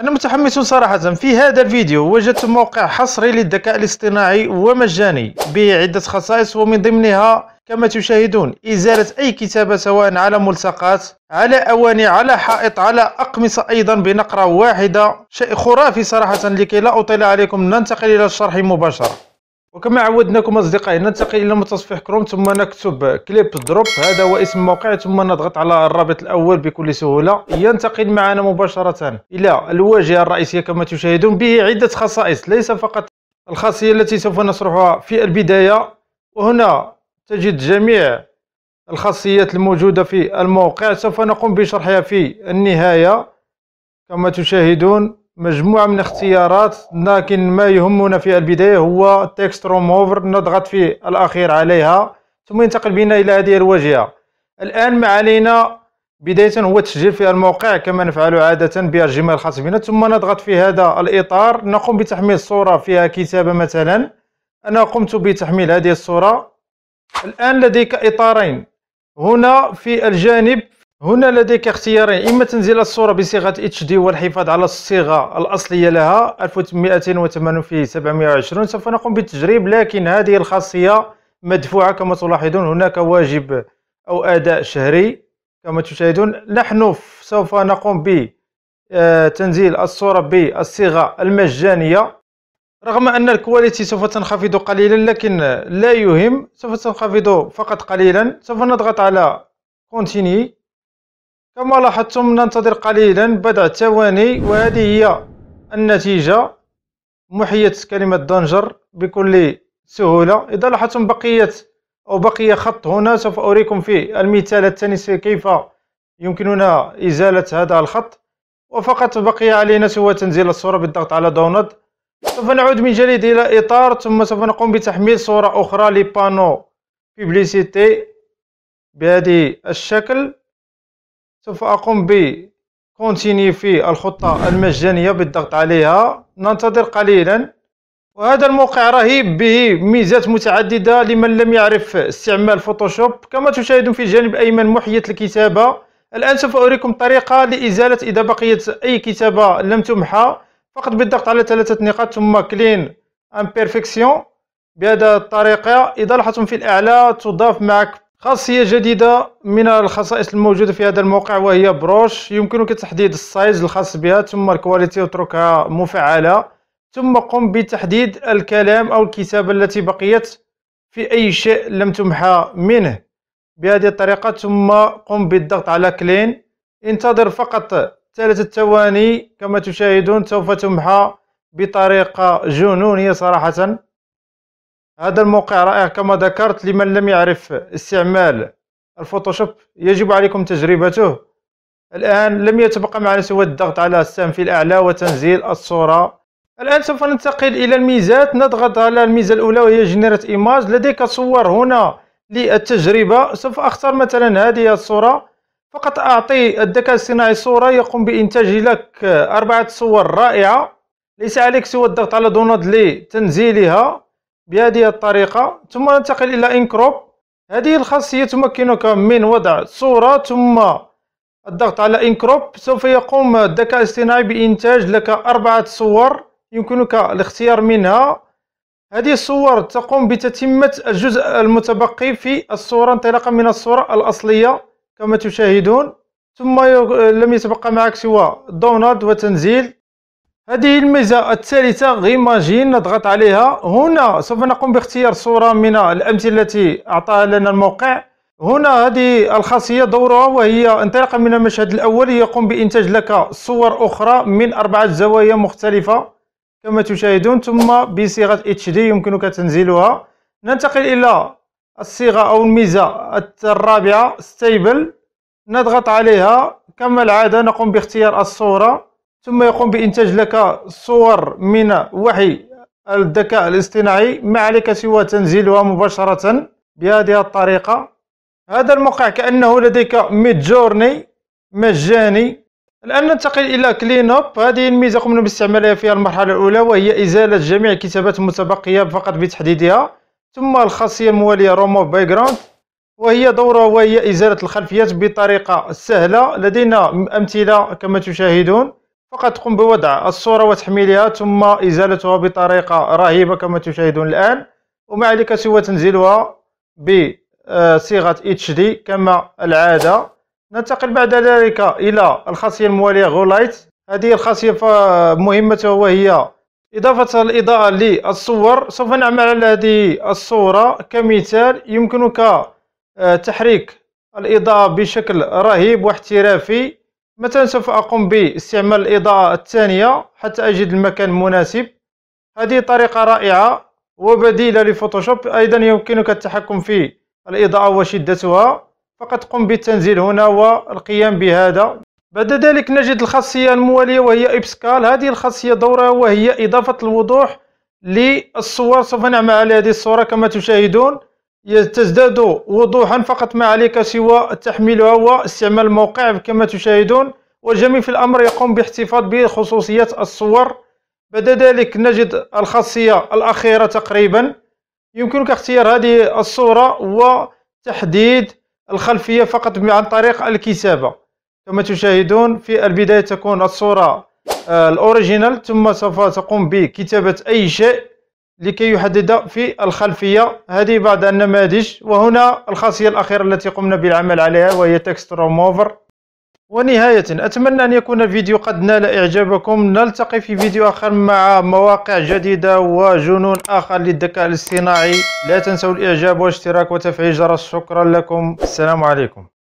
أنا متحمس صراحة في هذا الفيديو وجدت موقع حصري للذكاء الاصطناعي ومجاني بعدة خصائص ومن ضمنها كما تشاهدون إزالة أي كتابة سواء على ملصقات على أواني على حائط على أقمصة أيضا بنقرة واحدة شيء خرافي صراحة لكي لا أطيل عليكم ننتقل إلى الشرح مباشرة وكما عودناكم اصدقائي ننتقل الى متصفح كروم ثم نكتب كليب دروب هذا هو اسم الموقع ثم نضغط على الرابط الاول بكل سهوله ينتقل معنا مباشره الى الواجهه الرئيسيه كما تشاهدون به عده خصائص ليس فقط الخاصيه التي سوف نشرحها في البدايه وهنا تجد جميع الخاصيات الموجوده في الموقع سوف نقوم بشرحها في النهايه كما تشاهدون مجموعة من اختيارات لكن ما يهمنا في البداية هو تكست روموفر نضغط في الأخير عليها ثم ينتقل بنا إلى هذه الواجهة الآن ما علينا بداية هو تسجيل في الموقع كما نفعل عادة بالجيميل الخاص بنا ثم نضغط في هذا الإطار نقوم بتحميل صورة فيها كتابة مثلا أنا قمت بتحميل هذه الصورة الآن لديك إطارين هنا في الجانب هنا لديك اختيارين إما تنزيل الصورة بصيغة HD والحفاظ على الصيغة الأصلية لها 1280 في 720 سوف نقوم بالتجريب لكن هذه الخاصية مدفوعة كما تلاحظون هناك واجب أو أداء شهري كما تشاهدون نحن سوف نقوم بتنزيل آه، الصورة بالصيغة المجانية رغم أن الكواليتي سوف تنخفض قليلا لكن لا يهم سوف تنخفض فقط قليلا سوف نضغط على كونتيني كما لاحظتم ننتظر قليلا بضع ثواني وهذه هي النتيجة محية كلمة دانجر بكل سهولة إذا لاحظتم بقية أو بقي خط هنا سوف أريكم في المثال الثاني كيف يمكننا إزالة هذا الخط وفقط بقي علينا سوى تنزيل الصورة بالضغط على داونلود سوف نعود من جديد إلى إطار ثم سوف نقوم بتحميل صورة أخرى لبانو بيبليسيتي بهذه الشكل سوف أقوم ب كونتيني في الخطة المجانية بالضغط عليها ننتظر قليلا وهذا الموقع رهيب به ميزات متعددة لمن لم يعرف استعمال فوتوشوب كما تشاهدون في الجانب الأيمن محيط الكتابة الآن سوف أريكم طريقة لإزالة إذا بقيت أي كتابة لم تمحى فقط بالضغط على ثلاثة نقاط ثم كلين امبيرفيكسيون بهذا الطريقة إذا لاحظتم في الأعلى تضاف معك خاصية جديدة من الخصائص الموجودة في هذا الموقع وهي بروش يمكنك تحديد السايز الخاص بها ثم الكواليتي وتركها مفعلة ثم قم بتحديد الكلام أو الكتابة التي بقيت في أي شيء لم تمحى منه بهذه الطريقة ثم قم بالضغط على كلين انتظر فقط ثلاثة ثواني كما تشاهدون سوف تمحى بطريقة جنونية صراحة هذا الموقع رائع كما ذكرت لمن لم يعرف استعمال الفوتوشوب يجب عليكم تجربته الآن لم يتبقى معنا سوى الضغط على السهم في الأعلى وتنزيل الصورة الآن سوف ننتقل إلى الميزات نضغط على الميزة الأولى وهي جنريت إيماج لديك صور هنا للتجربة سوف أختار مثلا هذه الصورة فقط أعطي الذكاء الصناعي صورة يقوم بإنتاج لك أربعة صور رائعة ليس عليك سوى الضغط على دونالد لتنزيلها بهذه الطريقة ثم ننتقل إلى إنكروب هذه الخاصية تمكنك من وضع صورة ثم الضغط على إنكروب سوف يقوم الذكاء الاصطناعي بإنتاج لك أربعة صور يمكنك الاختيار منها هذه الصور تقوم بتتمة الجزء المتبقي في الصورة انطلاقا من الصورة الأصلية كما تشاهدون ثم لم يتبقى معك سوى داونلود وتنزيل هذه الميزة الثالثة غيماجين نضغط عليها هنا سوف نقوم باختيار صورة من الأمثلة التي أعطاها لنا الموقع هنا هذه الخاصية دورها وهي انطلاقا من المشهد الأول يقوم بإنتاج لك صور أخرى من أربعة زوايا مختلفة كما تشاهدون ثم بصيغة HD يمكنك تنزيلها ننتقل إلى الصيغة أو الميزة الرابعة ستيبل نضغط عليها كما العادة نقوم باختيار الصورة ثم يقوم بإنتاج لك صور من وحي الذكاء الاصطناعي ما عليك سوى تنزيلها مباشرة بهذه الطريقة هذا الموقع كأنه لديك ميد جورني مجاني الآن ننتقل إلى كلين أب هذه الميزة قمنا باستعمالها في المرحلة الأولى وهي إزالة جميع الكتابات المتبقية فقط بتحديدها ثم الخاصية الموالية رومو باي جراوند وهي دورها وهي إزالة الخلفيات بطريقة سهلة لدينا أمثلة كما تشاهدون فقط تقوم بوضع الصورة وتحميلها ثم إزالتها بطريقة رهيبة كما تشاهدون الآن وما عليك سوى تنزيلها بصيغة آه، HD كما العادة ننتقل بعد ذلك إلى الخاصية الموالية غولايت هذه الخاصية مهمتها وهي إضافة الإضاءة للصور سوف نعمل على هذه الصورة كمثال يمكنك آه، تحريك الإضاءة بشكل رهيب واحترافي مثلا سوف أقوم باستعمال الإضاءة الثانية حتى أجد المكان المناسب هذه طريقة رائعة وبديلة لفوتوشوب أيضا يمكنك التحكم في الإضاءة وشدتها فقط قم بالتنزيل هنا والقيام بهذا بعد ذلك نجد الخاصية الموالية وهي إبسكال هذه الخاصية دورها وهي إضافة الوضوح للصور سوف نعمل على هذه الصورة كما تشاهدون تزداد وضوحا فقط ما عليك سوى تحميلها واستعمال الموقع كما تشاهدون والجميع في الأمر يقوم باحتفاظ بخصوصيات الصور بعد ذلك نجد الخاصية الأخيرة تقريبا يمكنك اختيار هذه الصورة وتحديد الخلفية فقط عن طريق الكتابة كما تشاهدون في البداية تكون الصورة آه، الأوريجينال ثم سوف تقوم بكتابة أي شيء لكي يحدد في الخلفية هذه بعض النماذج وهنا الخاصية الأخيرة التي قمنا بالعمل عليها وهي تكست روموفر ونهاية أتمنى أن يكون الفيديو قد نال إعجابكم نلتقي في فيديو آخر مع مواقع جديدة وجنون آخر للذكاء الاصطناعي لا تنسوا الإعجاب والاشتراك وتفعيل جرس شكرا لكم السلام عليكم